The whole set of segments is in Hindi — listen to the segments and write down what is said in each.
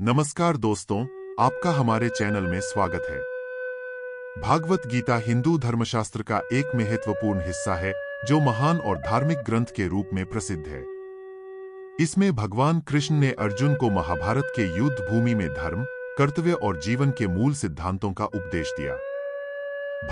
नमस्कार दोस्तों आपका हमारे चैनल में स्वागत है भागवत गीता हिंदू धर्मशास्त्र का एक महत्वपूर्ण हिस्सा है जो महान और धार्मिक ग्रंथ के रूप में प्रसिद्ध है इसमें भगवान कृष्ण ने अर्जुन को महाभारत के युद्ध भूमि में धर्म कर्तव्य और जीवन के मूल सिद्धांतों का उपदेश दिया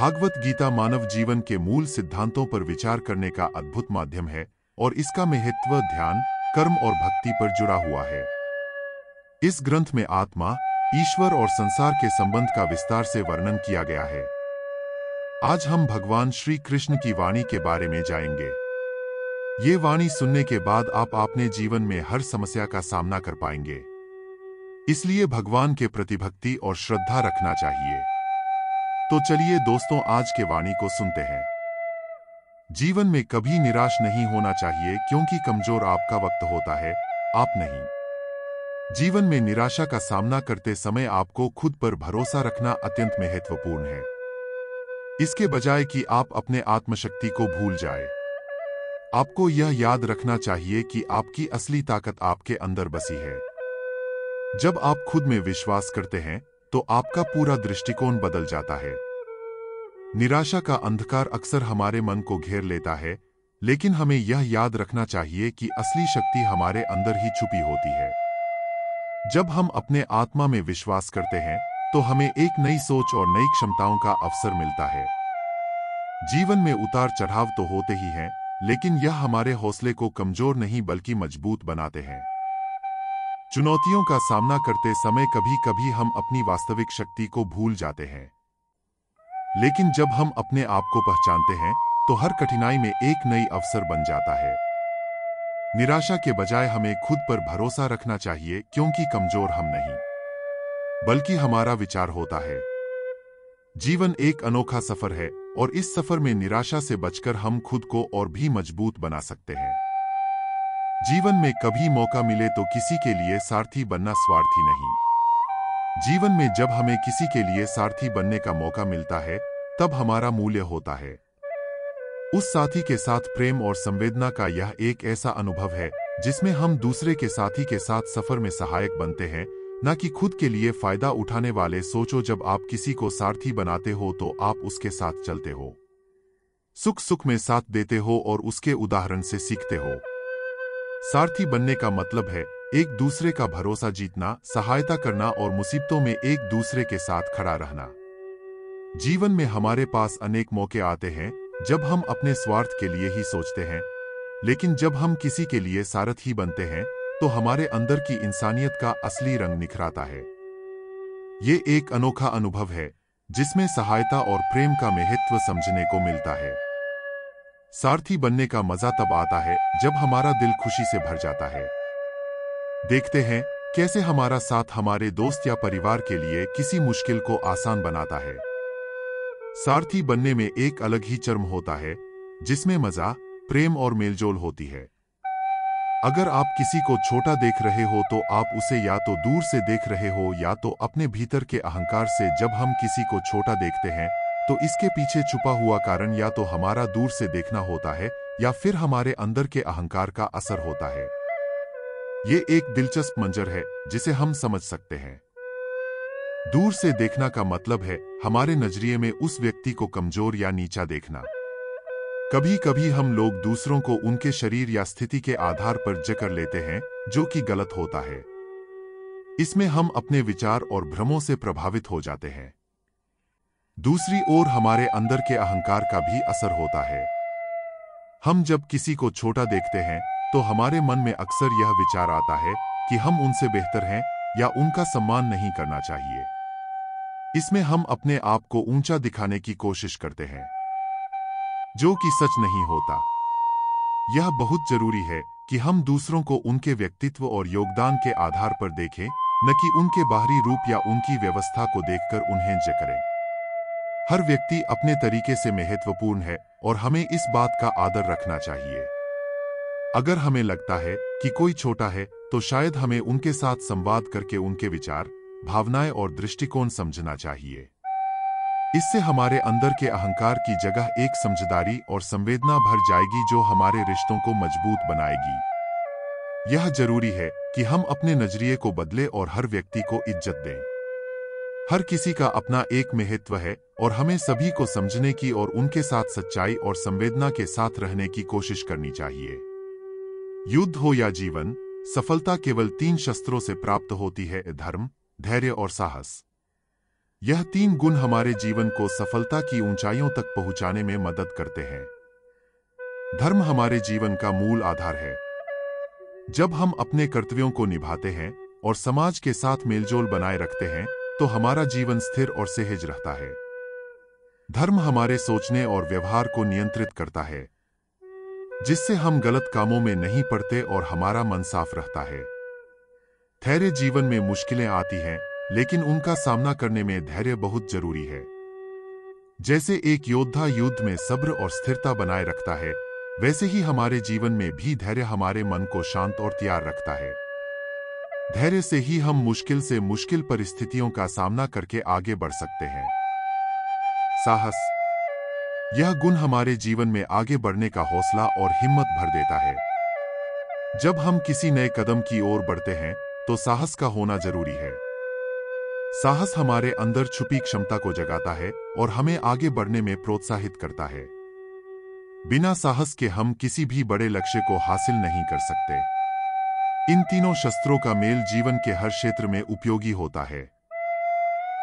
भागवत गीता मानव जीवन के मूल सिद्धांतों पर विचार करने का अद्भुत माध्यम है और इसका महत्व ध्यान कर्म और भक्ति पर जुड़ा हुआ है इस ग्रंथ में आत्मा ईश्वर और संसार के संबंध का विस्तार से वर्णन किया गया है आज हम भगवान श्री कृष्ण की वाणी के बारे में जाएंगे ये वाणी सुनने के बाद आप अपने जीवन में हर समस्या का सामना कर पाएंगे इसलिए भगवान के प्रति भक्ति और श्रद्धा रखना चाहिए तो चलिए दोस्तों आज के वाणी को सुनते हैं जीवन में कभी निराश नहीं होना चाहिए क्योंकि कमजोर आपका वक्त होता है आप नहीं जीवन में निराशा का सामना करते समय आपको खुद पर भरोसा रखना अत्यंत महत्वपूर्ण है इसके बजाय कि आप अपने आत्मशक्ति को भूल जाए आपको यह याद रखना चाहिए कि आपकी असली ताकत आपके अंदर बसी है जब आप खुद में विश्वास करते हैं तो आपका पूरा दृष्टिकोण बदल जाता है निराशा का अंधकार अक्सर हमारे मन को घेर लेता है लेकिन हमें यह याद रखना चाहिए कि असली शक्ति हमारे अंदर ही छुपी होती है जब हम अपने आत्मा में विश्वास करते हैं तो हमें एक नई सोच और नई क्षमताओं का अवसर मिलता है जीवन में उतार चढ़ाव तो होते ही हैं लेकिन यह हमारे हौसले को कमजोर नहीं बल्कि मजबूत बनाते हैं चुनौतियों का सामना करते समय कभी कभी हम अपनी वास्तविक शक्ति को भूल जाते हैं लेकिन जब हम अपने आप को पहचानते हैं तो हर कठिनाई में एक नई अवसर बन जाता है निराशा के बजाय हमें खुद पर भरोसा रखना चाहिए क्योंकि कमजोर हम नहीं बल्कि हमारा विचार होता है जीवन एक अनोखा सफर है और इस सफर में निराशा से बचकर हम खुद को और भी मजबूत बना सकते हैं जीवन में कभी मौका मिले तो किसी के लिए सारथी बनना स्वार्थी नहीं जीवन में जब हमें किसी के लिए सारथी बनने का मौका मिलता है तब हमारा मूल्य होता है उस साथी के साथ प्रेम और संवेदना का यह एक ऐसा अनुभव है जिसमें हम दूसरे के साथी के साथ सफर में सहायक बनते हैं न कि खुद के लिए फायदा उठाने वाले सोचो जब आप किसी को सारथी बनाते हो तो आप उसके साथ चलते हो सुख सुख में साथ देते हो और उसके उदाहरण से सीखते हो सारथी बनने का मतलब है एक दूसरे का भरोसा जीतना सहायता करना और मुसीबतों में एक दूसरे के साथ खड़ा रहना जीवन में हमारे पास अनेक मौके आते हैं जब हम अपने स्वार्थ के लिए ही सोचते हैं लेकिन जब हम किसी के लिए सारथ ही बनते हैं तो हमारे अंदर की इंसानियत का असली रंग निखराता है ये एक अनोखा अनुभव है जिसमें सहायता और प्रेम का महत्व समझने को मिलता है सारथी बनने का मजा तब आता है जब हमारा दिल खुशी से भर जाता है देखते हैं कैसे हमारा साथ हमारे दोस्त या परिवार के लिए किसी मुश्किल को आसान बनाता है सारथी बनने में एक अलग ही चर्म होता है जिसमें मजा प्रेम और मेलजोल होती है अगर आप किसी को छोटा देख रहे हो तो आप उसे या तो दूर से देख रहे हो या तो अपने भीतर के अहंकार से जब हम किसी को छोटा देखते हैं तो इसके पीछे छुपा हुआ कारण या तो हमारा दूर से देखना होता है या फिर हमारे अंदर के अहंकार का असर होता है ये एक दिलचस्प मंजर है जिसे हम समझ सकते हैं दूर से देखना का मतलब है हमारे नजरिए में उस व्यक्ति को कमजोर या नीचा देखना कभी कभी हम लोग दूसरों को उनके शरीर या स्थिति के आधार पर जकर लेते हैं जो कि गलत होता है इसमें हम अपने विचार और भ्रमों से प्रभावित हो जाते हैं दूसरी ओर हमारे अंदर के अहंकार का भी असर होता है हम जब किसी को छोटा देखते हैं तो हमारे मन में अक्सर यह विचार आता है कि हम उनसे बेहतर हैं या उनका सम्मान नहीं करना चाहिए इसमें हम अपने आप को ऊंचा दिखाने की कोशिश करते हैं जो कि सच नहीं होता यह बहुत जरूरी है कि हम दूसरों को उनके व्यक्तित्व और योगदान के आधार पर देखें न कि उनके बाहरी रूप या उनकी व्यवस्था को देखकर उन्हें ज करें हर व्यक्ति अपने तरीके से महत्वपूर्ण है और हमें इस बात का आदर रखना चाहिए अगर हमें लगता है कि कोई छोटा है तो शायद हमें उनके साथ संवाद करके उनके विचार भावनाएं और दृष्टिकोण समझना चाहिए इससे हमारे अंदर के अहंकार की जगह एक समझदारी और संवेदना भर जाएगी जो हमारे रिश्तों को मजबूत बनाएगी यह जरूरी है कि हम अपने नजरिए को बदले और हर व्यक्ति को इज्जत दें हर किसी का अपना एक महत्व है और हमें सभी को समझने की और उनके साथ सच्चाई और संवेदना के साथ रहने की कोशिश करनी चाहिए युद्ध हो या जीवन सफलता केवल तीन शस्त्रों से प्राप्त होती है धर्म धैर्य और साहस यह तीन गुण हमारे जीवन को सफलता की ऊंचाइयों तक पहुंचाने में मदद करते हैं धर्म हमारे जीवन का मूल आधार है जब हम अपने कर्तव्यों को निभाते हैं और समाज के साथ मेलजोल बनाए रखते हैं तो हमारा जीवन स्थिर और सहज रहता है धर्म हमारे सोचने और व्यवहार को नियंत्रित करता है जिससे हम गलत कामों में नहीं पड़ते और हमारा मन साफ रहता है धैर्य जीवन में मुश्किलें आती हैं लेकिन उनका सामना करने में धैर्य बहुत जरूरी है जैसे एक योद्धा युद्ध में सब्र और स्थिरता बनाए रखता है वैसे ही हमारे जीवन में भी धैर्य हमारे मन को शांत और तैयार रखता है धैर्य से ही हम मुश्किल से मुश्किल परिस्थितियों का सामना करके आगे बढ़ सकते हैं साहस यह गुण हमारे जीवन में आगे बढ़ने का हौसला और हिम्मत भर देता है जब हम किसी नए कदम की ओर बढ़ते हैं तो साहस का होना जरूरी है साहस हमारे अंदर छुपी क्षमता को जगाता है और हमें आगे बढ़ने में प्रोत्साहित करता है बिना साहस के हम किसी भी बड़े लक्ष्य को हासिल नहीं कर सकते इन तीनों शस्त्रों का मेल जीवन के हर क्षेत्र में उपयोगी होता है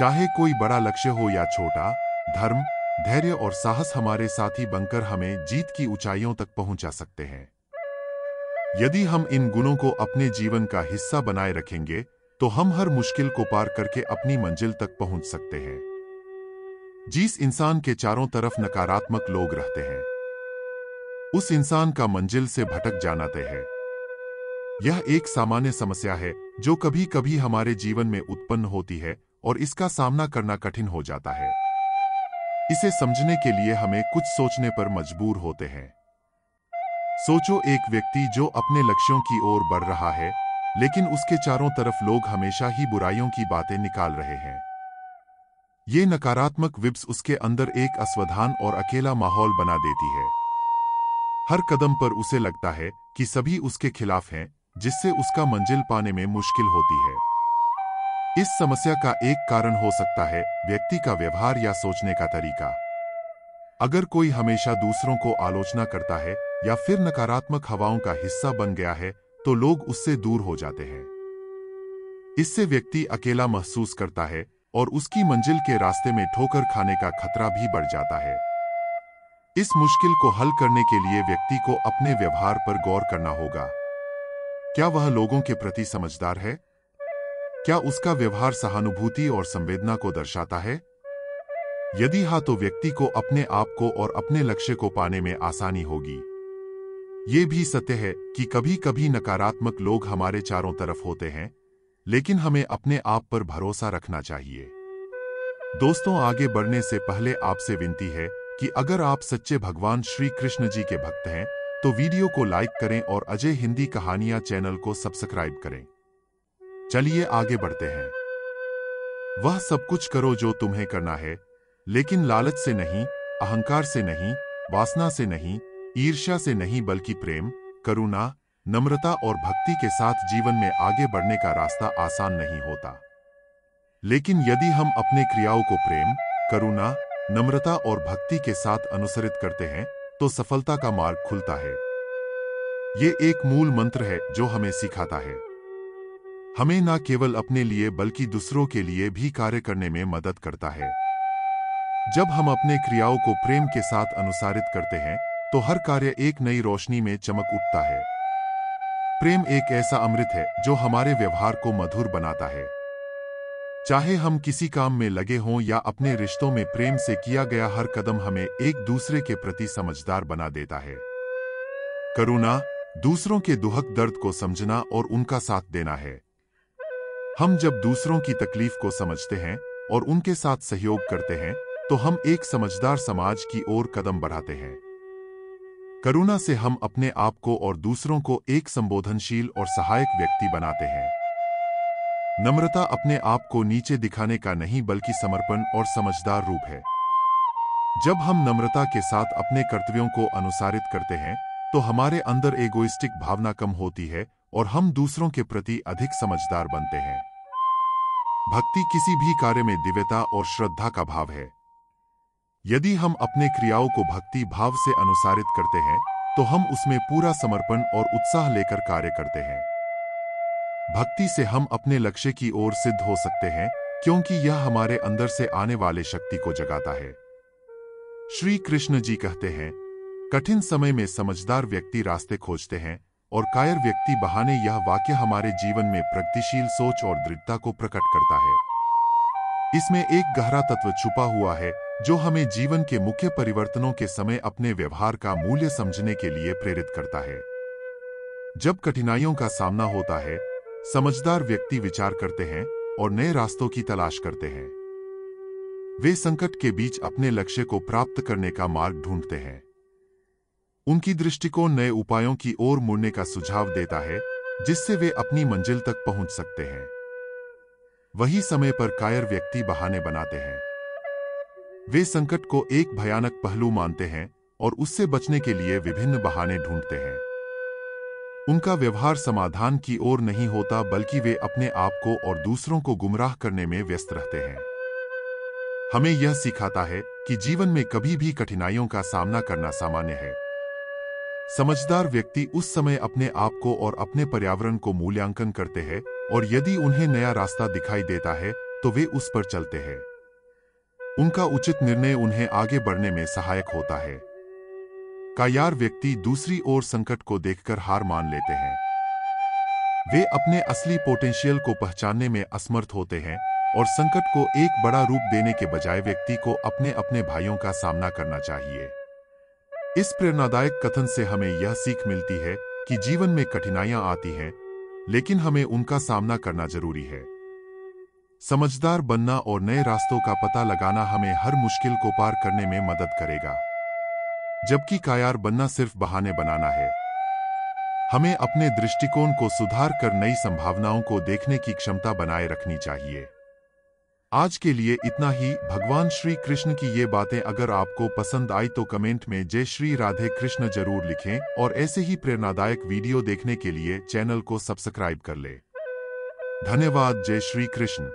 चाहे कोई बड़ा लक्ष्य हो या छोटा धर्म धैर्य और साहस हमारे साथी बनकर हमें जीत की ऊंचाइयों तक पहुंचा सकते हैं यदि हम इन गुणों को अपने जीवन का हिस्सा बनाए रखेंगे तो हम हर मुश्किल को पार करके अपनी मंजिल तक पहुंच सकते हैं जिस इंसान के चारों तरफ नकारात्मक लोग रहते हैं उस इंसान का मंजिल से भटक जाना तय है यह एक सामान्य समस्या है जो कभी कभी हमारे जीवन में उत्पन्न होती है और इसका सामना करना कठिन हो जाता है इसे समझने के लिए हमें कुछ सोचने पर मजबूर होते हैं सोचो एक व्यक्ति जो अपने लक्ष्यों की ओर बढ़ रहा है लेकिन उसके चारों तरफ लोग हमेशा ही बुराइयों की बातें निकाल रहे हैं ये नकारात्मक विब्स उसके अंदर एक अस्वधान और अकेला माहौल बना देती है हर कदम पर उसे लगता है कि सभी उसके खिलाफ हैं जिससे उसका मंजिल पाने में मुश्किल होती है इस समस्या का एक कारण हो सकता है व्यक्ति का व्यवहार या सोचने का तरीका अगर कोई हमेशा दूसरों को आलोचना करता है या फिर नकारात्मक हवाओं का हिस्सा बन गया है तो लोग उससे दूर हो जाते हैं इससे व्यक्ति अकेला महसूस करता है और उसकी मंजिल के रास्ते में ठोकर खाने का खतरा भी बढ़ जाता है इस मुश्किल को हल करने के लिए व्यक्ति को अपने व्यवहार पर गौर करना होगा क्या वह लोगों के प्रति समझदार है क्या उसका व्यवहार सहानुभूति और संवेदना को दर्शाता है यदि हाँ तो व्यक्ति को अपने आप को और अपने लक्ष्य को पाने में आसानी होगी ये भी सत्य है कि कभी कभी नकारात्मक लोग हमारे चारों तरफ होते हैं लेकिन हमें अपने आप पर भरोसा रखना चाहिए दोस्तों आगे बढ़ने से पहले आपसे विनती है कि अगर आप सच्चे भगवान श्री कृष्ण जी के भक्त हैं तो वीडियो को लाइक करें और अजय हिंदी कहानियां चैनल को सब्सक्राइब करें चलिए आगे बढ़ते हैं वह सब कुछ करो जो तुम्हें करना है लेकिन लालच से नहीं अहंकार से नहीं वासना से नहीं ईर्ष्या से नहीं बल्कि प्रेम करुणा नम्रता और भक्ति के साथ जीवन में आगे बढ़ने का रास्ता आसान नहीं होता लेकिन यदि हम अपने क्रियाओं को प्रेम करुणा नम्रता और भक्ति के साथ अनुसरित करते हैं तो सफलता का मार्ग खुलता है ये एक मूल मंत्र है जो हमें सिखाता है हमें न केवल अपने लिए बल्कि दूसरों के लिए भी कार्य करने में मदद करता है जब हम अपने क्रियाओं को प्रेम के साथ अनुसारित करते हैं तो हर कार्य एक नई रोशनी में चमक उठता है प्रेम एक ऐसा अमृत है जो हमारे व्यवहार को मधुर बनाता है चाहे हम किसी काम में लगे हों या अपने रिश्तों में प्रेम से किया गया हर कदम हमें एक दूसरे के प्रति समझदार बना देता है करुणा दूसरों के दुहक दर्द को समझना और उनका साथ देना है हम जब दूसरों की तकलीफ को समझते हैं और उनके साथ सहयोग करते हैं तो हम एक समझदार समाज की ओर कदम बढ़ाते हैं करुणा से हम अपने आप को और दूसरों को एक संबोधनशील और सहायक व्यक्ति बनाते हैं नम्रता अपने आप को नीचे दिखाने का नहीं बल्कि समर्पण और समझदार रूप है जब हम नम्रता के साथ अपने कर्तव्यों को अनुसारित करते हैं तो हमारे अंदर एगोइस्टिक भावना कम होती है और हम दूसरों के प्रति अधिक समझदार बनते हैं भक्ति किसी भी कार्य में दिव्यता और श्रद्धा का भाव है यदि हम अपने क्रियाओं को भक्ति भाव से अनुसारित करते हैं तो हम उसमें पूरा समर्पण और उत्साह लेकर कार्य करते हैं भक्ति से हम अपने लक्ष्य की ओर सिद्ध हो सकते हैं क्योंकि यह हमारे अंदर से आने वाले शक्ति को जगाता है श्री कृष्ण जी कहते हैं कठिन समय में समझदार व्यक्ति रास्ते खोजते हैं और कायर व्यक्ति बहाने यह वाक्य हमारे जीवन में प्रगतिशील सोच और दृढ़ता को प्रकट करता है इसमें एक गहरा तत्व छुपा हुआ है जो हमें जीवन के मुख्य परिवर्तनों के समय अपने व्यवहार का मूल्य समझने के लिए प्रेरित करता है जब कठिनाइयों का सामना होता है समझदार व्यक्ति विचार करते हैं और नए रास्तों की तलाश करते हैं वे संकट के बीच अपने लक्ष्य को प्राप्त करने का मार्ग ढूंढते हैं उनकी दृष्टिकोण नए उपायों की ओर मुड़ने का सुझाव देता है जिससे वे अपनी मंजिल तक पहुंच सकते हैं वही समय पर कायर व्यक्ति बहाने बनाते हैं वे संकट को एक भयानक पहलू मानते हैं और उससे बचने के लिए विभिन्न बहाने ढूंढते हैं उनका व्यवहार समाधान की ओर नहीं होता बल्कि वे अपने आप को और दूसरों को गुमराह करने में व्यस्त रहते हैं हमें यह सिखाता है कि जीवन में कभी भी कठिनाइयों का सामना करना सामान्य है समझदार व्यक्ति उस समय अपने आप को और अपने पर्यावरण को मूल्यांकन करते हैं और यदि उन्हें नया रास्ता दिखाई देता है तो वे उस पर चलते हैं उनका उचित निर्णय उन्हें आगे बढ़ने में सहायक होता है कायार व्यक्ति दूसरी ओर संकट को देखकर हार मान लेते हैं वे अपने असली पोटेंशियल को पहचानने में असमर्थ होते हैं और संकट को एक बड़ा रूप देने के बजाय व्यक्ति को अपने अपने भाइयों का सामना करना चाहिए इस प्रेरणादायक कथन से हमें यह सीख मिलती है कि जीवन में कठिनाइयां आती हैं लेकिन हमें उनका सामना करना जरूरी है समझदार बनना और नए रास्तों का पता लगाना हमें हर मुश्किल को पार करने में मदद करेगा जबकि कायार बनना सिर्फ बहाने बनाना है हमें अपने दृष्टिकोण को सुधार कर नई संभावनाओं को देखने की क्षमता बनाए रखनी चाहिए आज के लिए इतना ही भगवान श्री कृष्ण की ये बातें अगर आपको पसंद आई तो कमेंट में जय श्री राधे कृष्ण जरूर लिखें और ऐसे ही प्रेरणादायक वीडियो देखने के लिए चैनल को सब्सक्राइब कर ले धन्यवाद जय श्री कृष्ण